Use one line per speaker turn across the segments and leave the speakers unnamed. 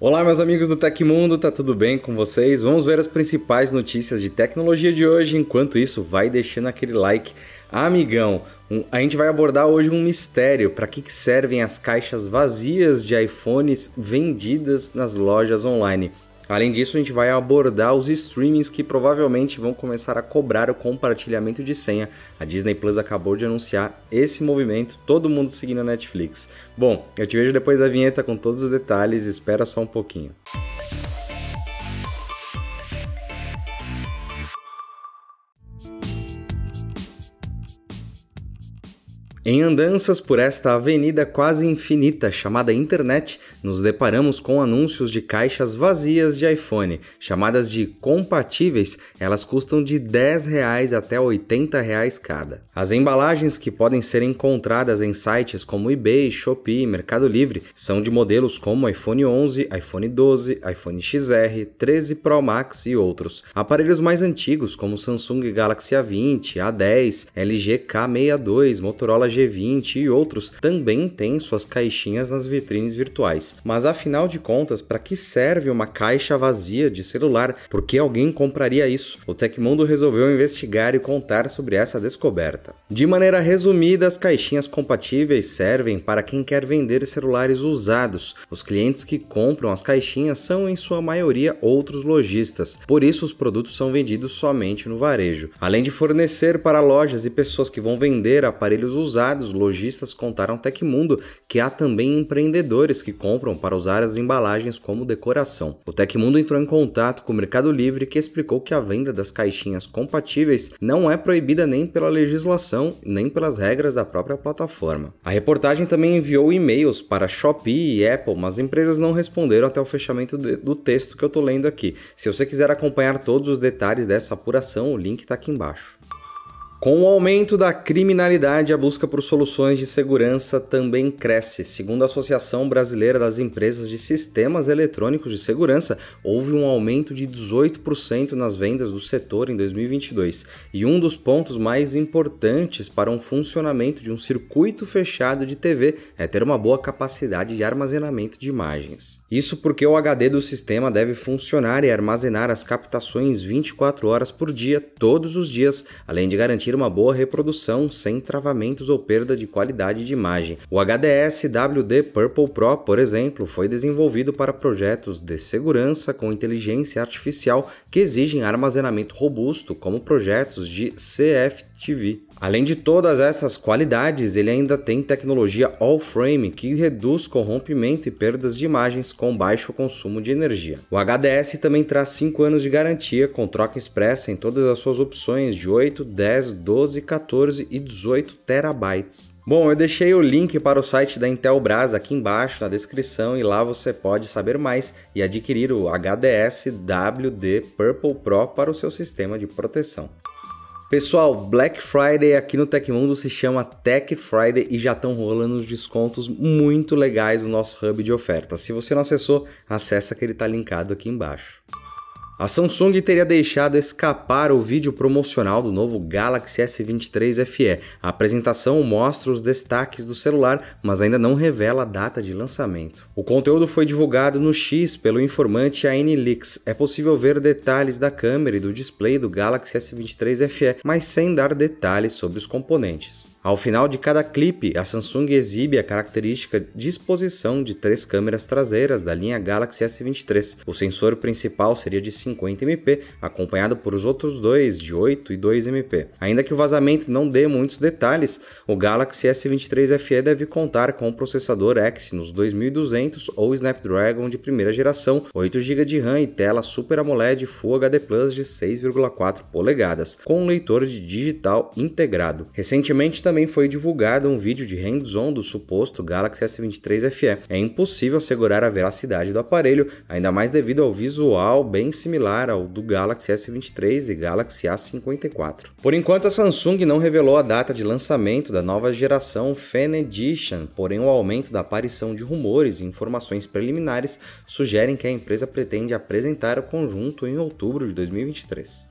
Olá, meus amigos do Tecmundo, tá tudo bem com vocês? Vamos ver as principais notícias de tecnologia de hoje. Enquanto isso, vai deixando aquele like. Ah, amigão, um, a gente vai abordar hoje um mistério: para que, que servem as caixas vazias de iPhones vendidas nas lojas online? Além disso, a gente vai abordar os streamings que provavelmente vão começar a cobrar o compartilhamento de senha. A Disney Plus acabou de anunciar esse movimento, todo mundo seguindo a Netflix. Bom, eu te vejo depois da vinheta com todos os detalhes, espera só um pouquinho. Em andanças por esta avenida quase infinita chamada internet, nos deparamos com anúncios de caixas vazias de iPhone. Chamadas de compatíveis, elas custam de R$ até R$ 80 reais cada. As embalagens que podem ser encontradas em sites como eBay, Shopee, Mercado Livre são de modelos como iPhone 11, iPhone 12, iPhone XR, 13 Pro Max e outros. Aparelhos mais antigos como Samsung Galaxy A20, A10, LG K62, Motorola G20 e outros também têm suas caixinhas nas vitrines virtuais. Mas afinal de contas, para que serve uma caixa vazia de celular? Por que alguém compraria isso? O Tecmundo resolveu investigar e contar sobre essa descoberta. De maneira resumida, as caixinhas compatíveis servem para quem quer vender celulares usados. Os clientes que compram as caixinhas são, em sua maioria, outros lojistas. Por isso, os produtos são vendidos somente no varejo. Além de fornecer para lojas e pessoas que vão vender aparelhos usados, dados, lojistas contaram Tecmundo que há também empreendedores que compram para usar as embalagens como decoração. O Tecmundo entrou em contato com o Mercado Livre que explicou que a venda das caixinhas compatíveis não é proibida nem pela legislação, nem pelas regras da própria plataforma. A reportagem também enviou e-mails para Shopee e Apple, mas as empresas não responderam até o fechamento de, do texto que eu estou lendo aqui. Se você quiser acompanhar todos os detalhes dessa apuração, o link está aqui embaixo. Com o aumento da criminalidade, a busca por soluções de segurança também cresce. Segundo a Associação Brasileira das Empresas de Sistemas Eletrônicos de Segurança, houve um aumento de 18% nas vendas do setor em 2022. E um dos pontos mais importantes para um funcionamento de um circuito fechado de TV é ter uma boa capacidade de armazenamento de imagens. Isso porque o HD do sistema deve funcionar e armazenar as captações 24 horas por dia, todos os dias, além de garantir garantir uma boa reprodução sem travamentos ou perda de qualidade de imagem. O HDS WD Purple Pro, por exemplo, foi desenvolvido para projetos de segurança com inteligência artificial que exigem armazenamento robusto, como projetos de CFT TV. Além de todas essas qualidades, ele ainda tem tecnologia all-frame que reduz corrompimento e perdas de imagens com baixo consumo de energia. O HDS também traz 5 anos de garantia com troca expressa em todas as suas opções de 8, 10, 12, 14 e 18 terabytes. Bom, eu deixei o link para o site da Intel Brás aqui embaixo na descrição e lá você pode saber mais e adquirir o HDS WD Purple Pro para o seu sistema de proteção. Pessoal, Black Friday aqui no Tecmundo se chama Tech Friday e já estão rolando uns descontos muito legais no nosso hub de ofertas. Se você não acessou, acessa que ele está linkado aqui embaixo. A Samsung teria deixado escapar o vídeo promocional do novo Galaxy S23 FE. A apresentação mostra os destaques do celular, mas ainda não revela a data de lançamento. O conteúdo foi divulgado no X pelo informante ANLeaks. É possível ver detalhes da câmera e do display do Galaxy S23 FE, mas sem dar detalhes sobre os componentes. Ao final de cada clipe, a Samsung exibe a característica disposição de três câmeras traseiras da linha Galaxy S23. O sensor principal seria de 50 MP, acompanhado por os outros dois de 8 e 2 MP. Ainda que o vazamento não dê muitos detalhes, o Galaxy S23 FE deve contar com o processador Exynos 2200 ou Snapdragon de primeira geração, 8 GB de RAM e tela Super AMOLED Full HD Plus de 6,4 polegadas, com um leitor de digital integrado. Recentemente também também foi divulgado um vídeo de hands-on do suposto Galaxy S23 FE. É impossível assegurar a veracidade do aparelho, ainda mais devido ao visual bem similar ao do Galaxy S23 e Galaxy A54. Por enquanto, a Samsung não revelou a data de lançamento da nova geração Fan Edition, porém o aumento da aparição de rumores e informações preliminares sugerem que a empresa pretende apresentar o conjunto em outubro de 2023.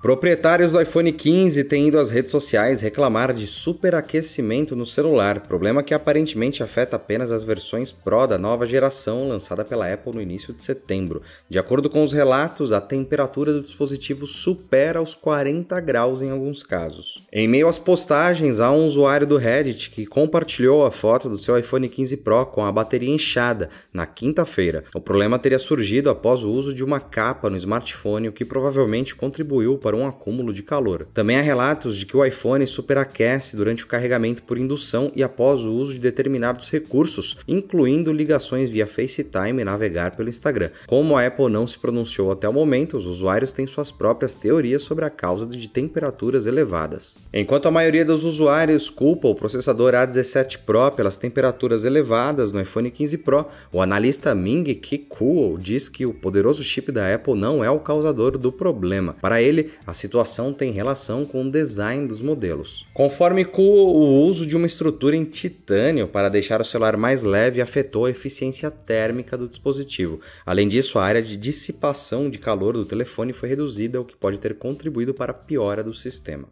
Proprietários do iPhone 15 têm ido às redes sociais reclamar de superaquecimento no celular, problema que aparentemente afeta apenas as versões Pro da nova geração lançada pela Apple no início de setembro. De acordo com os relatos, a temperatura do dispositivo supera os 40 graus em alguns casos. Em meio às postagens, há um usuário do Reddit que compartilhou a foto do seu iPhone 15 Pro com a bateria inchada na quinta-feira. O problema teria surgido após o uso de uma capa no smartphone, o que provavelmente contribuiu para para um acúmulo de calor. Também há relatos de que o iPhone superaquece durante o carregamento por indução e após o uso de determinados recursos, incluindo ligações via FaceTime e navegar pelo Instagram. Como a Apple não se pronunciou até o momento, os usuários têm suas próprias teorias sobre a causa de temperaturas elevadas. Enquanto a maioria dos usuários culpa o processador A17 Pro pelas temperaturas elevadas no iPhone 15 Pro, o analista Ming Kikuo Kuo diz que o poderoso chip da Apple não é o causador do problema. Para ele, a situação tem relação com o design dos modelos. Conforme com o uso de uma estrutura em titânio para deixar o celular mais leve afetou a eficiência térmica do dispositivo. Além disso, a área de dissipação de calor do telefone foi reduzida, o que pode ter contribuído para a piora do sistema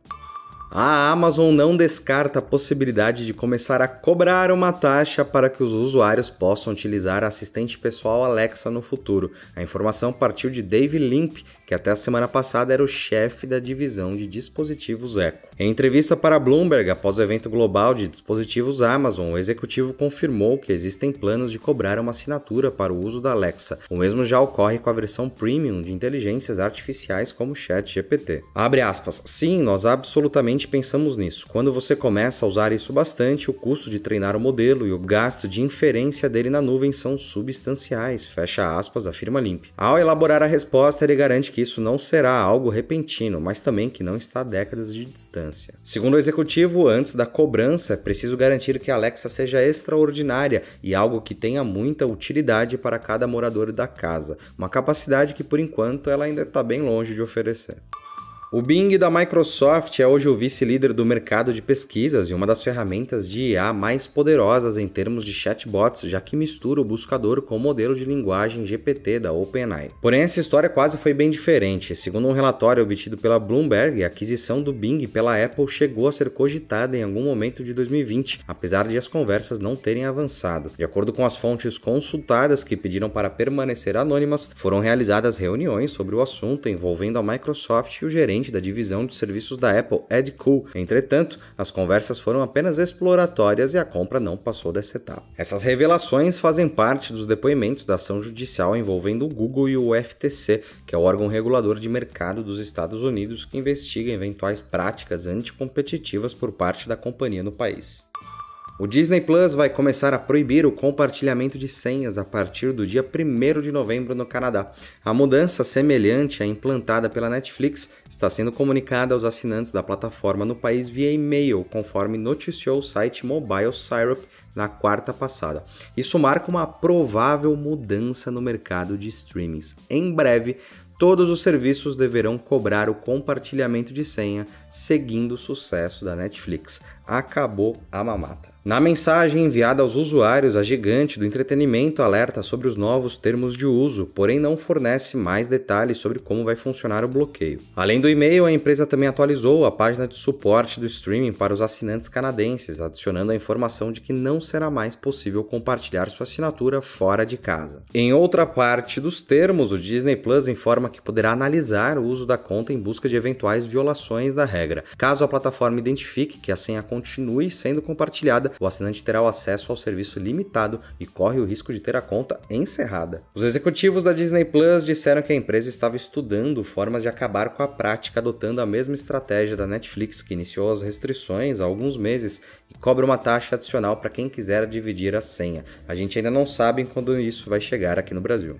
a Amazon não descarta a possibilidade de começar a cobrar uma taxa para que os usuários possam utilizar a assistente pessoal Alexa no futuro. A informação partiu de Dave Limp, que até a semana passada era o chefe da divisão de dispositivos Echo. Em entrevista para Bloomberg, após o evento global de dispositivos Amazon, o executivo confirmou que existem planos de cobrar uma assinatura para o uso da Alexa. O mesmo já ocorre com a versão premium de inteligências artificiais como ChatGPT. Abre aspas. Sim, nós absolutamente pensamos nisso. Quando você começa a usar isso bastante, o custo de treinar o modelo e o gasto de inferência dele na nuvem são substanciais, fecha aspas, afirma Limp. Ao elaborar a resposta, ele garante que isso não será algo repentino, mas também que não está a décadas de distância. Segundo o executivo, antes da cobrança, é preciso garantir que a Alexa seja extraordinária e algo que tenha muita utilidade para cada morador da casa, uma capacidade que por enquanto ela ainda está bem longe de oferecer. O Bing da Microsoft é hoje o vice-líder do mercado de pesquisas e uma das ferramentas de IA mais poderosas em termos de chatbots, já que mistura o buscador com o modelo de linguagem GPT da OpenAI. Porém, essa história quase foi bem diferente. Segundo um relatório obtido pela Bloomberg, a aquisição do Bing pela Apple chegou a ser cogitada em algum momento de 2020, apesar de as conversas não terem avançado. De acordo com as fontes consultadas que pediram para permanecer anônimas, foram realizadas reuniões sobre o assunto envolvendo a Microsoft e o gerente gerente da divisão de serviços da Apple, Ed Cool. Entretanto, as conversas foram apenas exploratórias e a compra não passou dessa etapa. Essas revelações fazem parte dos depoimentos da ação judicial envolvendo o Google e o FTC, que é o órgão regulador de mercado dos Estados Unidos que investiga eventuais práticas anticompetitivas por parte da companhia no país. O Disney Plus vai começar a proibir o compartilhamento de senhas a partir do dia 1 de novembro no Canadá. A mudança, semelhante à implantada pela Netflix, está sendo comunicada aos assinantes da plataforma no país via e-mail, conforme noticiou o site Mobile Syrup na quarta passada. Isso marca uma provável mudança no mercado de streamings. Em breve, todos os serviços deverão cobrar o compartilhamento de senha, seguindo o sucesso da Netflix. Acabou a mamata. Na mensagem enviada aos usuários, a gigante do entretenimento alerta sobre os novos termos de uso, porém não fornece mais detalhes sobre como vai funcionar o bloqueio. Além do e-mail, a empresa também atualizou a página de suporte do streaming para os assinantes canadenses, adicionando a informação de que não será mais possível compartilhar sua assinatura fora de casa. Em outra parte dos termos, o Disney Plus informa que poderá analisar o uso da conta em busca de eventuais violações da regra, caso a plataforma identifique que a senha continue sendo compartilhada o assinante terá o acesso ao serviço limitado e corre o risco de ter a conta encerrada. Os executivos da Disney Plus disseram que a empresa estava estudando formas de acabar com a prática adotando a mesma estratégia da Netflix, que iniciou as restrições há alguns meses e cobra uma taxa adicional para quem quiser dividir a senha. A gente ainda não sabe quando isso vai chegar aqui no Brasil.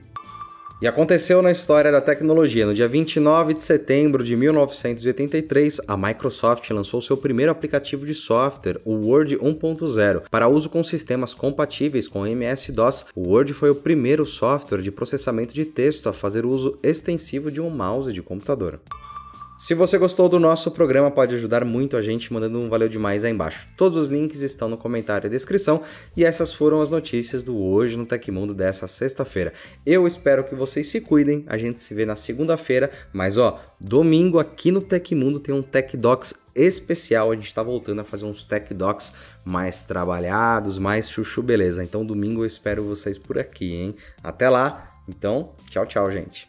E aconteceu na história da tecnologia. No dia 29 de setembro de 1983, a Microsoft lançou seu primeiro aplicativo de software, o Word 1.0, para uso com sistemas compatíveis com MS-DOS. O Word foi o primeiro software de processamento de texto a fazer uso extensivo de um mouse de computador. Se você gostou do nosso programa, pode ajudar muito a gente mandando um valeu demais aí embaixo. Todos os links estão no comentário e descrição. E essas foram as notícias do Hoje no Tecmundo dessa sexta-feira. Eu espero que vocês se cuidem. A gente se vê na segunda-feira. Mas ó, domingo aqui no Tecmundo tem um Tech Docs especial. A gente está voltando a fazer uns Tech Docs mais trabalhados, mais chuchu, beleza. Então domingo eu espero vocês por aqui, hein? Até lá. Então, tchau, tchau, gente.